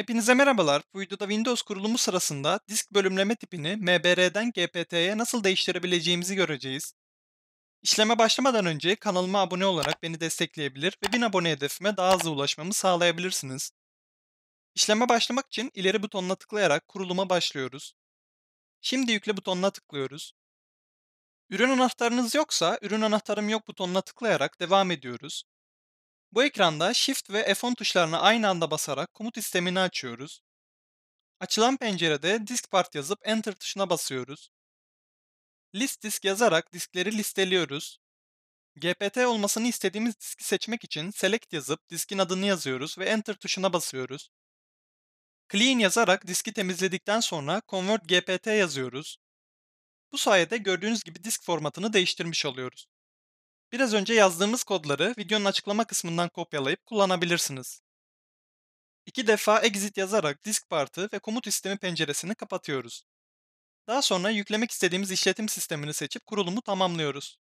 Hepinize merhabalar. Bu Windows kurulumu sırasında disk bölümleme tipini MBR'den GPT'ye nasıl değiştirebileceğimizi göreceğiz. İşleme başlamadan önce kanalıma abone olarak beni destekleyebilir ve 1000 abone hedefime daha hızlı ulaşmamı sağlayabilirsiniz. İşleme başlamak için ileri butonuna tıklayarak kuruluma başlıyoruz. Şimdi yükle butonuna tıklıyoruz. Ürün anahtarınız yoksa ürün anahtarım yok butonuna tıklayarak devam ediyoruz. Bu ekranda Shift ve F10 tuşlarını aynı anda basarak komut sistemini açıyoruz. Açılan pencerede disk part yazıp Enter tuşuna basıyoruz. List disk yazarak diskleri listeliyoruz. GPT olmasını istediğimiz diski seçmek için Select yazıp diskin adını yazıyoruz ve Enter tuşuna basıyoruz. Clean yazarak diski temizledikten sonra Convert GPT yazıyoruz. Bu sayede gördüğünüz gibi disk formatını değiştirmiş oluyoruz. Biraz önce yazdığımız kodları videonun açıklama kısmından kopyalayıp kullanabilirsiniz. İki defa exit yazarak disk partı ve komut sistemi penceresini kapatıyoruz. Daha sonra yüklemek istediğimiz işletim sistemini seçip kurulumu tamamlıyoruz.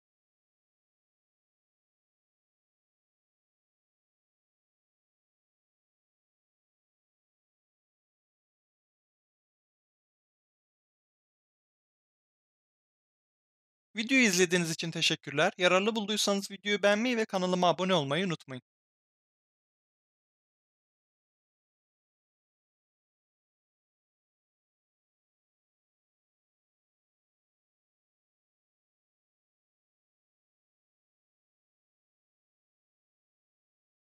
Videoyu izlediğiniz için teşekkürler. Yararlı bulduysanız videoyu beğenmeyi ve kanalıma abone olmayı unutmayın.